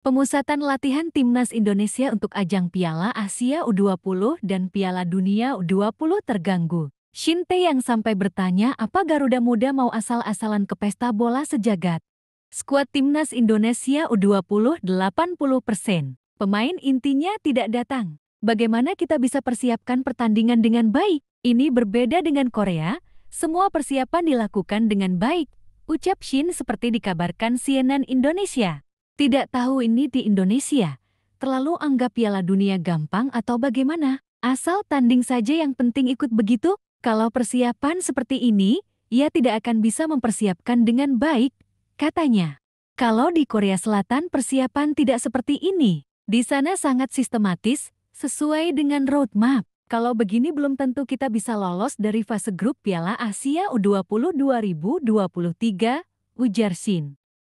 Pemusatan latihan timnas Indonesia untuk ajang Piala Asia U20 dan Piala Dunia U20 terganggu. Shinte yang sampai bertanya apa Garuda Muda mau asal-asalan ke pesta bola sejagat. Skuad timnas Indonesia U20 80%. persen Pemain intinya tidak datang. Bagaimana kita bisa persiapkan pertandingan dengan baik? Ini berbeda dengan Korea, semua persiapan dilakukan dengan baik, ucap Shin seperti dikabarkan CNN Indonesia. Tidak tahu ini di Indonesia, terlalu anggap piala dunia gampang atau bagaimana? Asal tanding saja yang penting ikut begitu, kalau persiapan seperti ini, ia tidak akan bisa mempersiapkan dengan baik, katanya. Kalau di Korea Selatan persiapan tidak seperti ini, di sana sangat sistematis, sesuai dengan roadmap. Kalau begini belum tentu kita bisa lolos dari fase grup Piala Asia U20 2023, ujar Shin.